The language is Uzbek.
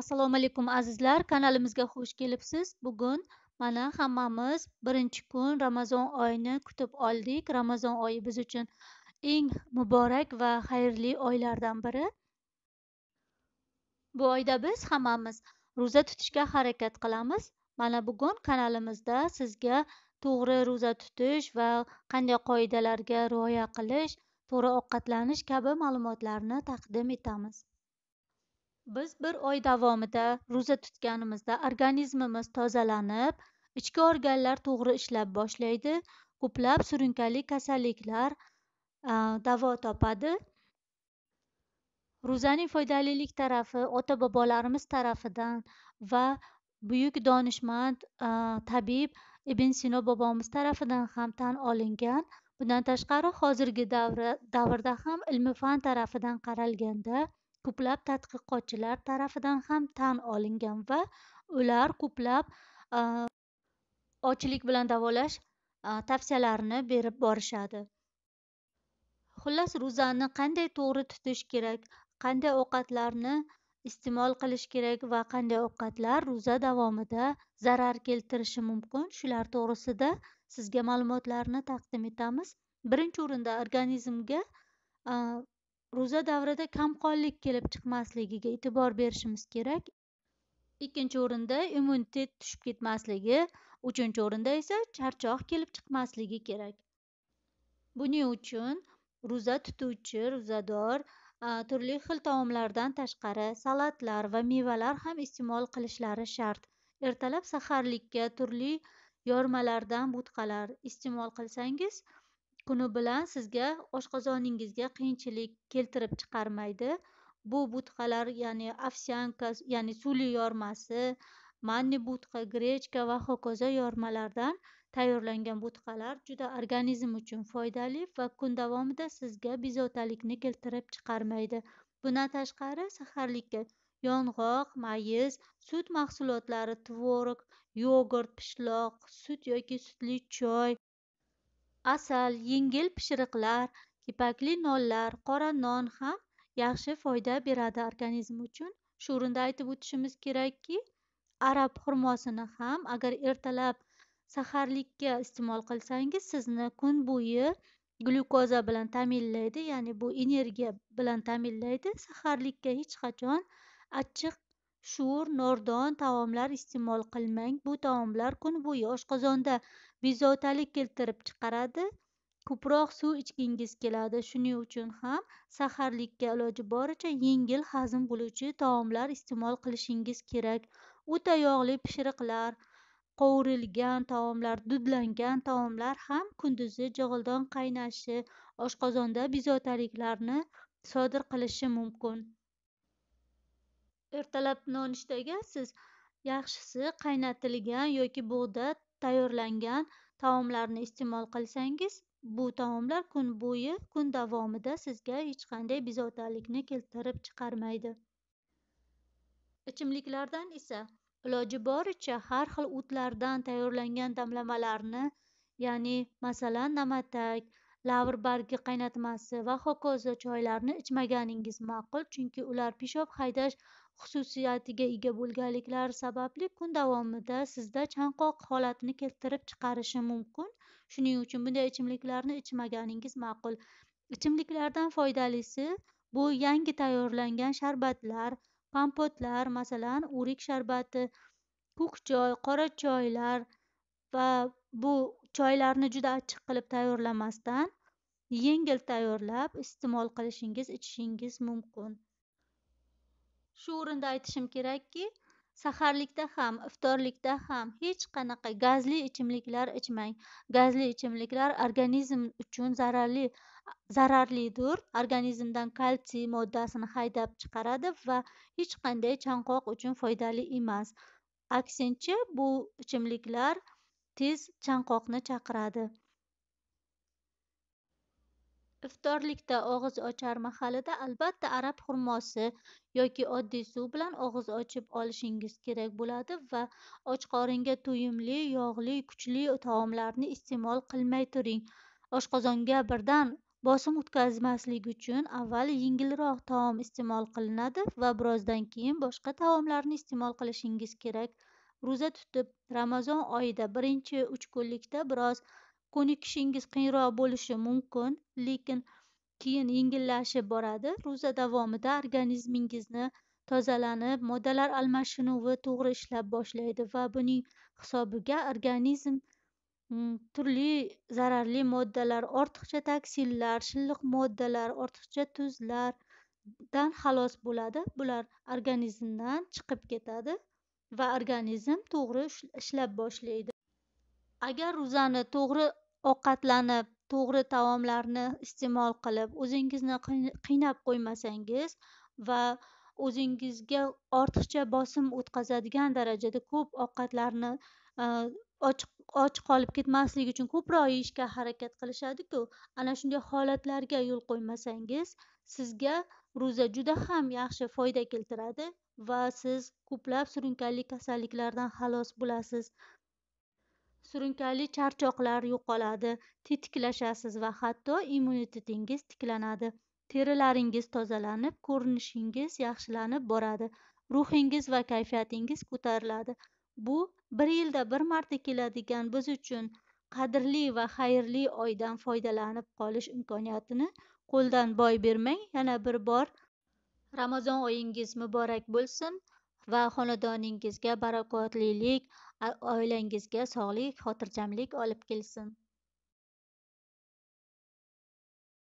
assalomu alaykum azizlar kanalimizga xush kelibsiz bugun mana hammamiz birinchi kun ramazon oyini kutib oldik ramazon oyi biz uchun eng muborak va xayrli oylardan biri bu oyda biz hammamiz ro'za tutishga harakat qilamiz mana bugun kanalimizda sizga to'g'ri ro'za tutish va qanday qoidalarga rioya qilish to'g'ri ovqatlanish kabi ma'lumotlarni taqdim etamiz biz bir oy davomida ro'za tutganimizda organizmimiz tozalanib ichki organlar to'g'ri ishlab boshlaydi ko'plab surunkali kasalliklar davo topadi ro'zaning foydalilik tarafi ota bobolarimiz tarafidan va buyuk donishmand tabib ibn sino bobomiz tarafidan ham tan olingan bundan tashqari hozirgi davrda ham ilmi fan tarafidan qaralganda ko'plab tadqiqotchilar tarafidan ham tan olingan va ular ko'plab ochlik bilan davolash tavsiyalarini berib borishadi xullas ro'zani qanday to'g'ri tutish kerak qanday ovqatlarni iste'mol qilish kerak va qanday ovqatlar ro'za davomida zarar keltirishi mumkin shular to'g'risida sizga ma'lumotlarni taqdim etamiz birinchi o'rinda organizmga ro'za davrida kamqonlik kelib chiqmasligiga e'tibor berishimiz kerak ikkinchi o'rinda immunitet tushib ketmasligi uchinchi o'rinda esa charchoq kelib chiqmasligi kerak buning uchun ro'za tutuvchi ro'zador turli xil taomlardan tashqari salatlar va mevalar ham iste'mol qilishlari shart ertalab saharlikka turli yormalardan bo'tqalar iste'mol qilsangiz kuni bilan sizga oshqozoningizga qiyinchilik keltirib chiqarmaydi bu bo'tqalar ya'ni ovsyanka ya'ni suli yormasi manni bo'tqa grechka va hokazo yormalardan tayyorlangan bo'tqalar juda organizm uchun foydali va kun davomida sizga bezovtalikni keltirib chiqarmaydi bundan tashqari saharlikka yong'oq mayiz sut mahsulotlari tvorog yogurt pishloq sut yoki sutli choy asal yengil pishiriqlar ipakli nonlar qora non ham yaxshi foyda beradi organizm uchun shu o'rinda aytib o'tishimiz kerakki arab xurmosini ham agar ertalab saharlikka iste'mol qilsangiz sizni kun bo'yi glyukoza bilan ta'minlaydi ya'ni bu energiya bilan ta'minlaydi saharlikka hech qachon achchiq sho'r nordon taomlar iste'mol qilmang bu taomlar kun bo'yi oshqozonda bezovtalik keltirib chiqaradi ko'proq suv ichgingiz keladi shuning uchun ham saharlikka iloji boricha yengil hazm bo'luvchi taomlar iste'mol qilishingiz kerak o'ta yog'li pishiriqlar qovurilgan taomlar dudlangan taomlar ham kunduzi jig'ildon qaynashi oshqozonda bezovtaliklarni sodir qilishi mumkin ertalab nonushtaga siz yaxshisi qaynatilgan yoki bug'da tayyorlangan taomlarni iste'mol qilsangiz bu taomlar kun bo'yi kun davomida sizga hech qanday bezovtalikni keltirib chiqarmaydi ichimliklardan esa iloji boricha har xil o'tlardan tayyorlangan damlamalarni ya'ni masalan na'matak lavr bargi qaynatmasi va hokazo choylarni ichmaganingiz ma'qul chunki ular peshob haydash xususiyatiga ega bo'lganliklari sababli kun davomida sizda chanqoq holatini keltirib chiqarishi mumkin shuning uchun bunday ichimliklarni ichmaganingiz ma'qul ichimliklardan foydalisi bu yangi tayyorlangan sharbatlar kompotlar masalan o'rik sharbati ko'k choy qora choylar va bu choylarni juda achchiq qilib tayyorlamasdan yengil tayyorlab iste'mol qilishingiz ichishingiz mumkin shu o'rinda aytishim kerakki saharlikda ham iftorlikda ham hech qanaqa gazli ichimliklar ichmang gazli ichimliklar organizm uchun zararli zararlidir organizmdan kalsiy moddasini haydab chiqaradi va hech qanday chanqoq uchun foydali emas aksincha bu ichimliklar tez chanqoqni chaqiradi iftorlikda og'iz ochar mahalida albatta arab xurmosi yoki oddiy suv bilan og'iz ochib olishingiz kerak bo'ladi va och qoringa to'yimli yog'li kuchli taomlarni iste'mol qilmay turing oshqozonga birdan bosim o'tkazmaslik uchun avval yengilroq taom iste'mol qilinadi va birozdan keyin boshqa taomlarni iste'mol qilishingiz kerak ro'za tutib ramazon oyida birinchi uch kunlikda biroz ko'nikishingiz qiyinroq bo'lishi mumkin lekin keyin yengillashib boradi ro'za davomida organizmingizni tozalanib moddalar almashinuvi to'g'ri ishlab boshlaydi va buning hisobiga organizm mm, turli zararli moddalar ortiqcha toksinlar shilliq moddalar ortiqcha tuzlardan xalos bo'ladi bular organizmdan chiqib ketadi va organizm to'g'ri ishlab boshlaydi agar ro'zani to'g'ri ovqatlanib to'g'ri taomlarni iste'mol qilib o'zingizni qiynab qo'ymasangiz va o'zingizga ortiqcha bosim o'tkazadigan darajada ko'p ovqatlarni och qolib ketmaslik uchun ko'proq yeyishga harakat qilishadiku ana shunday holatlarga yo'l qo'ymasangiz sizga ro'za juda ham yaxshi foyda keltiradi va siz ko'plab surunkali kasalliklardan xalos bo'lasiz surunkali charchoqlar yo'qoladi tetiklashasiz va hatto immunitetingiz tiklanadi terilaringiz tozalanib ko'rinishingiz yaxshilanib boradi ruhingiz va kayfiyatingiz ko'tariladi bu bir yilda bir marta keladigan biz uchun qadrli va xayrli oydan foydalanib qolish imkoniyatini qo'ldan boy bermang yana bir bor ramazon oyingiz muborak bo'lsin va xonadoningizga barakotlilik oilangizga sog'lik xotirjamlik olib kelsin